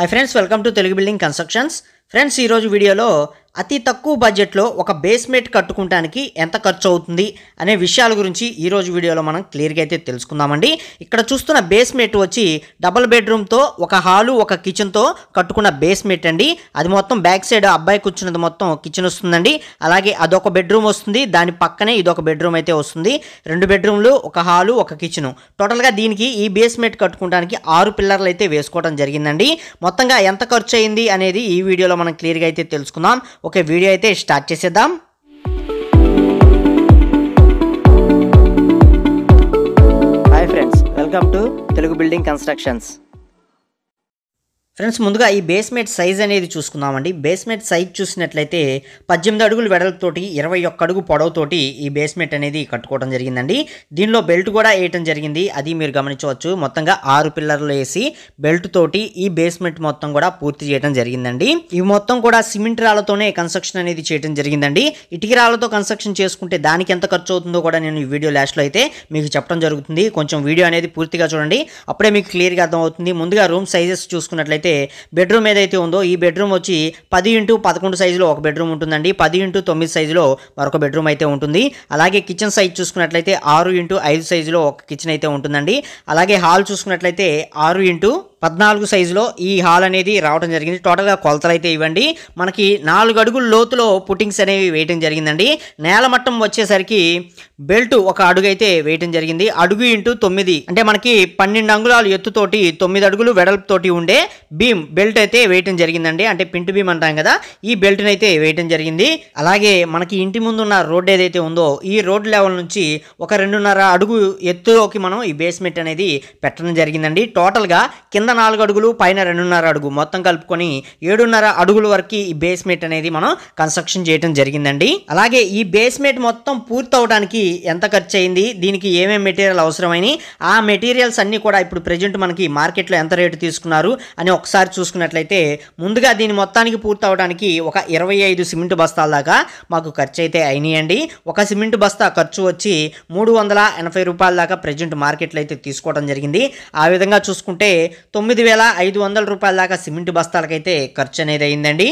hi friends welcome to Telugu building constructions friends ఈరోజు వీడియోలో అతి తక్కువ బడ్జెట్లో ఒక బేస్మెంట్ కట్టుకుంటానికి ఎంత ఖర్చు అవుతుంది అనే విషయాల గురించి ఈరోజు వీడియోలో మనం క్లియర్గా అయితే తెలుసుకుందామండి ఇక్కడ చూస్తున్న బేస్మెంట్ వచ్చి డబుల్ బెడ్రూమ్తో ఒక హాలు ఒక కిచెన్తో కట్టుకున్న బేస్మెంట్ అండి అది మొత్తం బ్యాక్ సైడ్ అబ్బాయి కూర్చున్నది మొత్తం కిచెన్ వస్తుందండి అలాగే అదొక బెడ్రూమ్ వస్తుంది దాని పక్కనే ఇదొక బెడ్రూమ్ అయితే వస్తుంది రెండు బెడ్రూమ్లు ఒక హాలు ఒక కిచెన్ టోటల్గా దీనికి ఈ బేస్మెంట్ కట్టుకోవడానికి ఆరు పిల్లర్లు అయితే వేసుకోవడం జరిగిందండి మొత్తంగా ఎంత ఖర్చు అయింది అనేది ఈ వీడియోలో మనం క్లియర్గా అయితే తెలుసుకుందాం ఓకే వీడియో అయితే స్టార్ట్ చేసేద్దాం hi friends welcome to Telugu building constructions friends ముందుగా ఈ బేస్మెంట్ సైజ్ అనేది చూసుకుందామండి బేస్మెంట్ సైజ్ చూసినట్లయితే పద్దెనిమిది అడుగులు వెడలతోటి ఇరవై ఒక్క అడుగు పొడవుతోటి ఈ బేస్మెంట్ అనేది కట్టుకోవడం జరిగిందండి దీనిలో బెల్ట్ కూడా వేయటం జరిగింది అది మీరు గమనించవచ్చు మొత్తంగా ఆరు పిల్లర్లు వేసి బెల్ట్ తోటి ఈ బేస్మెంట్ మొత్తం కూడా పూర్తి చేయడం జరిగిందండి ఇవి మొత్తం కూడా సిమెంట్ రాళ్లతోనే కన్స్ట్రక్షన్ అనేది చేయడం జరిగిందండి ఇటుక రాళ్లతో కన్స్ట్రక్షన్ చేసుకుంటే దానికి ఎంత ఖర్చు అవుతుందో కూడా నేను ఈ వీడియో లాస్ట్లో అయితే మీకు చెప్పడం జరుగుతుంది కొంచెం వీడియో అనేది పూర్తిగా చూడండి అప్పుడే మీకు క్లియర్గా అర్థమవుతుంది ముందుగా రూమ్ సైజెస్ చూసుకున్నట్లయితే చూసుకుంటే బెడ్రూమ్ ఏదైతే ఉందో ఈ బెడ్రూమ్ వచ్చి పది ఇంటూ పదకొండు సైజులో ఒక బెడ్రూమ్ ఉంటుందండి పది ఇంటూ తొమ్మిది సైజులో మరొక బెడ్రూమ్ అయితే ఉంటుంది అలాగే కిచెన్ సైజ్ చూసుకున్నట్లయితే ఆరు ఇంటూ ఐదు సైజులో ఒక కిచెన్ అయితే ఉంటుందండి అలాగే హాల్ చూసుకున్నట్లయితే ఆరు ఇంటూ పద్నాలుగు సైజులో ఈ హాల్ అనేది రావడం జరిగింది టోటల్గా కొలతలు అయితే ఇవ్వండి మనకి నాలుగు అడుగుల లోతులో పుట్టింగ్స్ అనేవి వేయటం జరిగిందండి నేల మట్టం వచ్చేసరికి బెల్ట్ ఒక అడుగు అయితే వేయటం జరిగింది అడుగు ఇంటూ తొమ్మిది అంటే మనకి పన్నెండు అంగుళాలు ఎత్తుతోటి తొమ్మిది అడుగులు వెడల్పుతోటి ఉండే బీమ్ బెల్ట్ అయితే వేయటం జరిగిందండి అంటే పింటు బీమ్ అంటాం కదా ఈ బెల్ట్ని అయితే వేయటం జరిగింది అలాగే మనకి ఇంటి ముందు ఉన్న రోడ్డు ఏదైతే ఉందో ఈ రోడ్ లెవెల్ నుంచి ఒక రెండున్నర అడుగు ఎత్తులోకి మనం ఈ బేస్మెంట్ అనేది పెట్టడం జరిగిందండి టోటల్గా కింద నాలుగు అడుగులు పైన రెండున్నర అడుగు మొత్తం కలుపుకొని ఏడున్నర అడుగుల వరకు ఈ బేస్మెంట్ అనేది మనం కన్స్ట్రక్షన్ చేయడం జరిగిందండి అలాగే ఈ బేస్మెంట్ మొత్తం పూర్తి అవడానికి ఎంత ఖర్చు అయింది దీనికి ఏమేమి మెటీరియల్ అవసరమైనవి ఆ మెటీరియల్స్ అన్నీ కూడా ఇప్పుడు ప్రజెంట్ మనకి మార్కెట్లో ఎంత రేటు తీసుకున్నారు అని ఒకసారి చూసుకున్నట్లయితే ముందుగా దీని మొత్తానికి పూర్తి అవడానికి ఒక ఇరవై ఐదు సిమెంట్ బస్తాల దాకా మాకు ఖర్చు అయితే అయినాయండి ఒక సిమెంట్ బస్తా ఖర్చు వచ్చి మూడు వందల ఎనభై రూపాయల దాకా ప్రజెంట్ మార్కెట్లో అయితే తీసుకోవడం జరిగింది ఆ విధంగా చూసుకుంటే తొమ్మిది వేల ఐదు వందల రూపాయల దాకా సిమెంట్ బస్తాలకైతే ఖర్చు అనేది అయిందండి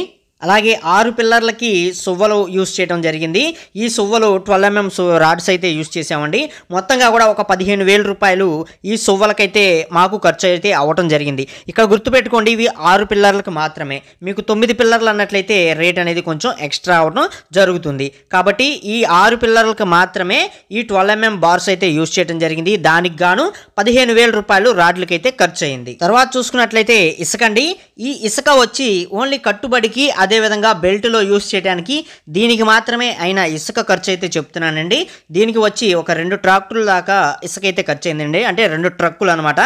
అలాగే ఆరు పిల్లర్లకి సువ్వలు యూస్ చేయడం జరిగింది ఈ సువ్వలు ట్వెల్వ్ ఎంఎం రాడ్స్ అయితే యూస్ చేసామండి మొత్తంగా కూడా ఒక పదిహేను వేల రూపాయలు ఈ సువ్వలకైతే మాకు ఖర్చు అయితే అవ్వటం జరిగింది ఇక్కడ గుర్తుపెట్టుకోండి ఇవి ఆరు పిల్లర్లకు మాత్రమే మీకు తొమ్మిది పిల్లర్లు అన్నట్లయితే రేట్ అనేది కొంచెం ఎక్స్ట్రా అవ్వడం జరుగుతుంది కాబట్టి ఈ ఆరు పిల్లర్లకు మాత్రమే ఈ ట్వెల్వ్ ఎంఎం బార్స్ అయితే యూస్ చేయడం జరిగింది దానికి గాను పదిహేను వేల రూపాయలు రాడ్లకైతే ఖర్చు అయింది తర్వాత చూసుకున్నట్లయితే ఇసుకండి ఈ ఇసుక వచ్చి ఓన్లీ కట్టుబడికి అదేవిధంగా బెల్ట్లో యూస్ చేయడానికి దీనికి మాత్రమే అయిన ఇసుక ఖర్చు అయితే చెప్తున్నానండి దీనికి వచ్చి ఒక రెండు ట్రక్కుల దాకా ఇసుక అయితే ఖర్చు అయిందండి అంటే రెండు ట్రక్కులు అనమాట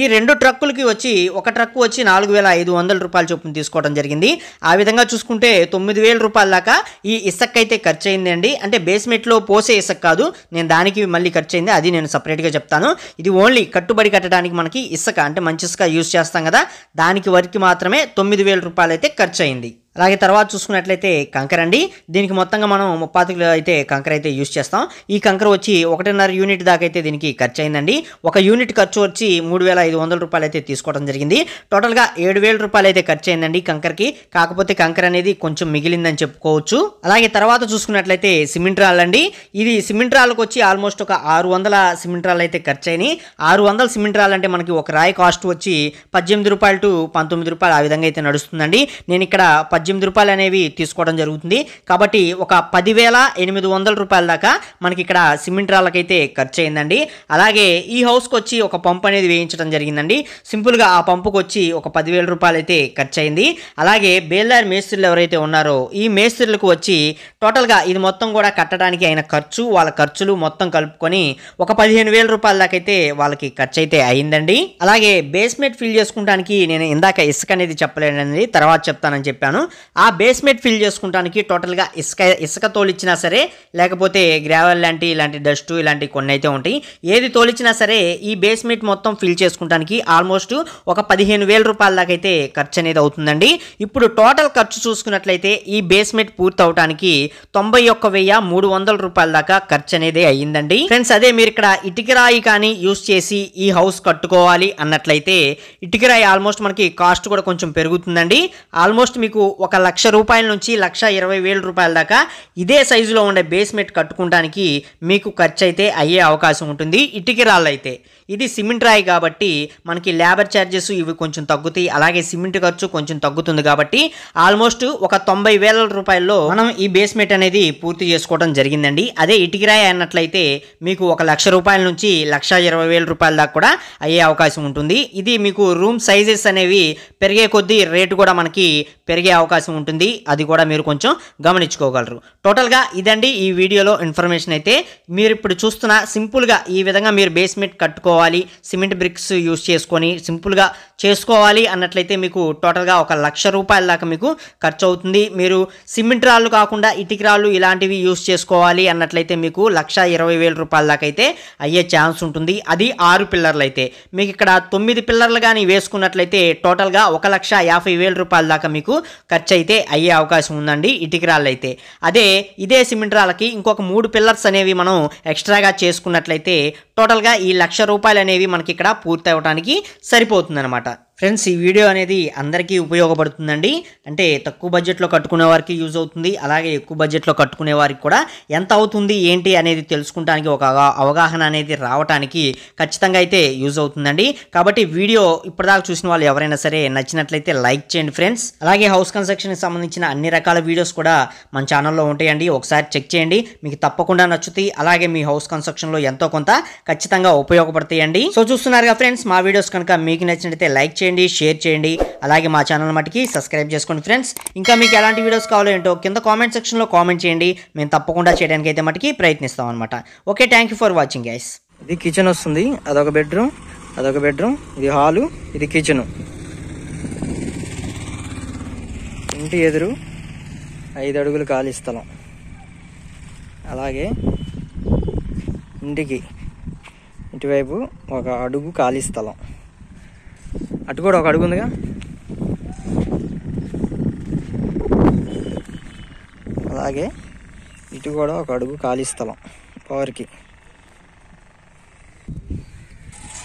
ఈ రెండు ట్రక్కులకి వచ్చి ఒక ట్రక్ వచ్చి నాలుగు వేల ఐదు వందల రూపాయల చొప్పున తీసుకోవడం జరిగింది ఆ విధంగా చూసుకుంటే తొమ్మిది వేల రూపాయల దాకా ఈ ఇసుక అయితే ఖర్చు అయిందండి అంటే బేస్మెంట్లో పోసే ఇసుక కాదు నేను దానికి మళ్ళీ ఖర్చు అయింది అది నేను సపరేట్గా చెప్తాను ఇది ఓన్లీ కట్టుబడి కట్టడానికి మనకి ఇసుక అంటే మంచి ఇసుక యూస్ చేస్తాం కదా దానికి వరకు మాత్రం మాత్రమే తొమ్మిది వేల రూపాయలు అయితే ఖర్చు అయింది అలాగే తర్వాత చూసుకున్నట్లయితే కంకర అండి దీనికి మొత్తంగా మనం ముప్పాతికలు అయితే కంకర అయితే యూజ్ చేస్తాం ఈ కంకర వచ్చి ఒకటిన్నర యూనిట్ దాకా అయితే దీనికి ఖర్చు అయిందండి ఒక యూనిట్ ఖర్చు వచ్చి మూడు వేల ఐదు వందల రూపాయలు అయితే తీసుకోవడం జరిగింది టోటల్గా ఏడు వేల రూపాయలు అయితే ఖర్చు అయిందండి కంకర్కి కాకపోతే కంకర అనేది కొంచెం మిగిలిందని చెప్పుకోవచ్చు అలాగే తర్వాత చూసుకున్నట్లయితే సిమెంట్ రాళ్ళు అండి ఇది సిమెంట్ రాళ్ళకు వచ్చి ఆల్మోస్ట్ ఒక ఆరు వందల సిమెంట్ రాళ్ళు అయితే ఖర్చు అయినాయి ఆరు వందల సిమెంట్ రాళ్ళు అంటే మనకి ఒక రాయి కాస్ట్ వచ్చి పద్దెనిమిది రూపాయలు టు పంతొమ్మిది రూపాయలు ఆ విధంగా అయితే నడుస్తుందండి నేను ఇక్కడ పద్దెనిమిది రూపాయలు అనేవి తీసుకోవడం జరుగుతుంది కాబట్టి ఒక పదివేల ఎనిమిది వందల రూపాయల దాకా మనకి ఇక్కడ సిమెంట్ రాళ్ళకైతే ఖర్చు అయిందండి అలాగే ఈ హౌస్కి వచ్చి ఒక పంప్ అనేది వేయించడం జరిగిందండి సింపుల్గా ఆ పంపుకి వచ్చి ఒక పదివేల రూపాయలు అయితే ఖర్చు అయింది అలాగే బేల్దార్ మేస్త్రులు ఎవరైతే ఉన్నారో ఈ మేస్త్రులకు వచ్చి టోటల్గా ఇది మొత్తం కూడా కట్టడానికి అయిన ఖర్చు వాళ్ళ ఖర్చులు మొత్తం కలుపుకొని ఒక పదిహేను వేల రూపాయల దాకా అయితే వాళ్ళకి ఖర్చు అయితే అయిందండి అలాగే బేస్మెంట్ ఫిల్ చేసుకోవడానికి నేను ఇందాక ఇసుక అనేది చెప్పలేనండి తర్వాత చెప్తానని చెప్పాను ఆ బేస్మెంట్ ఫిల్ చేసుకుంటానికి టోటల్గా ఇసుక ఇసుక తోలిచ్చినా సరే లేకపోతే గ్రావెల్ లాంటి ఇలాంటి డస్ట్ ఇలాంటి కొన్ని అయితే ఉంటాయి ఏది తోలిచ్చినా సరే ఈ బేస్మెంట్ మొత్తం ఫిల్ చేసుకుంటానికి ఆల్మోస్ట్ ఒక పదిహేను వేల రూపాయల దాకా అయితే ఖర్చు అనేది అవుతుందండి ఇప్పుడు టోటల్ ఖర్చు చూసుకున్నట్లయితే ఈ బేస్మెంట్ పూర్తి అవడానికి తొంభై ఒక్క వెయ్యి మూడు వందల రూపాయల దాకా ఖర్చు అనేది అయ్యిందండి ఫ్రెండ్స్ అదే మీరు ఇక్కడ ఇటుకరాయి కానీ యూస్ చేసి ఈ హౌస్ కట్టుకోవాలి అన్నట్లయితే ఇటుకరాయి ఆల్మోస్ట్ మనకి కాస్ట్ కూడా కొంచెం పెరుగుతుందండి ఆల్మోస్ట్ మీకు ఒక లక్ష రూపాయల నుంచి లక్ష ఇరవై వేల రూపాయల దాకా ఇదే సైజులో ఉండే బేస్మెంట్ కట్టుకోవడానికి మీకు ఖర్చు అయితే అయ్యే అవకాశం ఉంటుంది ఇటుకి రాళ్ళు అయితే ఇది సిమెంట్ రాయి కాబట్టి మనకి లేబర్ ఛార్జెస్ ఇవి కొంచెం తగ్గుతాయి అలాగే సిమెంట్ ఖర్చు కొంచెం తగ్గుతుంది కాబట్టి ఆల్మోస్ట్ ఒక తొంభై వేల రూపాయల్లో మనం ఈ బేస్మెంట్ అనేది పూర్తి చేసుకోవడం జరిగిందండి అదే ఇటుకిరాయి అన్నట్లయితే మీకు ఒక లక్ష రూపాయల నుంచి లక్ష ఇరవై వేల రూపాయల దాకా కూడా అయ్యే అవకాశం ఉంటుంది ఇది మీకు రూమ్ సైజెస్ అనేవి పెరిగే కొద్దీ రేటు కూడా మనకి పెరిగే అవకాశం అవకాశం ఉంటుంది అది కూడా మీరు కొంచెం గమనించుకోగలరు టోటల్గా ఇదండి ఈ వీడియోలో ఇన్ఫర్మేషన్ అయితే మీరు ఇప్పుడు చూస్తున్న సింపుల్గా ఈ విధంగా మీరు బేస్మెంట్ కట్టుకోవాలి సిమెంట్ బ్రిక్స్ యూస్ చేసుకొని సింపుల్గా చేసుకోవాలి అన్నట్లయితే మీకు టోటల్గా ఒక లక్ష రూపాయల దాకా మీకు ఖర్చు అవుతుంది మీరు సిమెంట్ రాళ్ళు కాకుండా ఇటుక రాళ్ళు ఇలాంటివి యూస్ చేసుకోవాలి అన్నట్లయితే మీకు లక్ష ఇరవై వేల రూపాయల దాకా అయితే అయ్యే ఛాన్స్ ఉంటుంది అది ఆరు పిల్లర్లు అయితే మీకు ఇక్కడ తొమ్మిది పిల్లర్లు కానీ వేసుకున్నట్లయితే టోటల్గా ఒక లక్ష యాభై వేల రూపాయల దాకా మీకు ఖర్చు అయితే అయ్యే అవకాశం ఉందండి ఇటుక రాళ్ళు అయితే అదే ఇదే సిమెంట్ రాళ్ళకి ఇంకొక మూడు పిల్లర్స్ అనేవి మనం ఎక్స్ట్రాగా చేసుకున్నట్లయితే టోటల్గా ఈ లక్ష రూపాయలు అనేవి మనకి ఇక్కడ పూర్తి అవడానికి సరిపోతుంది అనమాట kakak ఫ్రెండ్స్ ఈ వీడియో అనేది అందరికీ ఉపయోగపడుతుందండి అంటే తక్కువ బడ్జెట్లో కట్టుకునే వారికి యూజ్ అవుతుంది అలాగే ఎక్కువ బడ్జెట్లో కట్టుకునే వారికి కూడా ఎంత అవుతుంది ఏంటి అనేది తెలుసుకుంటానికి ఒక అవగాహన అనేది రావటానికి ఖచ్చితంగా అయితే యూజ్ అవుతుందండి కాబట్టి వీడియో ఇప్పటిదాకా చూసిన వాళ్ళు ఎవరైనా సరే నచ్చినట్లయితే లైక్ చేయండి ఫ్రెండ్స్ అలాగే హౌస్ కన్స్ట్రక్షన్కి సంబంధించిన అన్ని రకాల వీడియోస్ కూడా మన ఛానల్లో ఉంటాయండి ఒకసారి చెక్ చేయండి మీకు తప్పకుండా నచ్చుతాయి అలాగే మీ హౌస్ కన్స్ట్రక్షన్లో ఎంతో కొంత ఖచ్చితంగా ఉపయోగపడతాయండి సో చూస్తున్నారుగా ఫ్రెండ్స్ మా వీడియోస్ కనుక మీకు నచ్చినట్లయితే లైక్ చేయండి చేయండి షేర్ చేయండి అలాగే మా ఛానల్ మటుకి సబ్స్క్రైబ్ చేసుకోండి ఫ్రెండ్స్ ఇంకా మీకు ఎలాంటి వీడియోస్ కావాలో ఏంటో కింద కామెంట్ సెక్షన్లో కామెంట్ చేయండి మేము తప్పకుండా చేయడానికి అయితే మటుకి ప్రయత్నిస్తాం అనమాట okay thank for watching guys ఇది కిచెన్ వస్తుంది అదొక బెడ్రూమ్ అదొక బెడ్రూమ్ ఇది హాలు ఇది కిచెను ఇంటి ఎదురు ఐదు అడుగులు ఖాళీ స్థలం అలాగే ఇంటికి ఇటువైపు ఒక అడుగు ఖాళీ స్థలం అటు కూడా ఒక అడుగు ఉందిగా అలాగే ఇటు కూడా ఒక అడుగు ఖాళీ స్థలం పవర్కి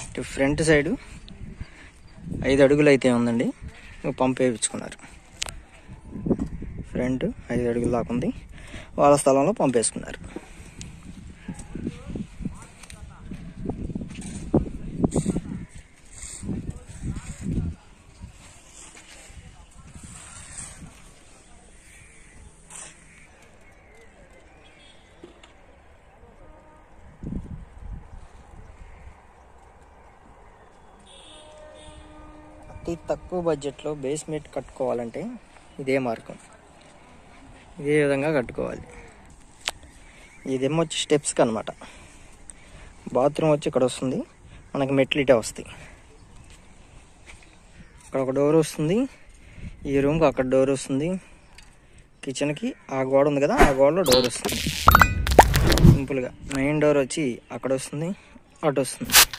ఇటు ఫ్రంట్ సైడు ఐదు అడుగులు అయితే ఉందండి పంప్ వేయించుకున్నారు ఫ్రంట్ ఐదు అడుగులు దాకా ఉంది వాళ్ళ స్థలంలో పంపేసుకున్నారు అతి తక్కువ బడ్జెట్లో బేస్మెంట్ కట్టుకోవాలంటే ఇదే మార్గం ఇదే విధంగా కట్టుకోవాలి ఇదేమో వచ్చి స్టెప్స్కి అనమాట బాత్రూమ్ వచ్చి ఇక్కడ వస్తుంది మనకి మెట్లిటే వస్తాయి ఇక్కడ ఒక డోర్ వస్తుంది ఈ రూమ్కి అక్కడ డోర్ వస్తుంది కిచెన్కి ఆ గోడ ఉంది కదా ఆ గోడలో డోర్ వస్తుంది సింపుల్గా మెయిన్ డోర్ వచ్చి అక్కడ వస్తుంది అటు వస్తుంది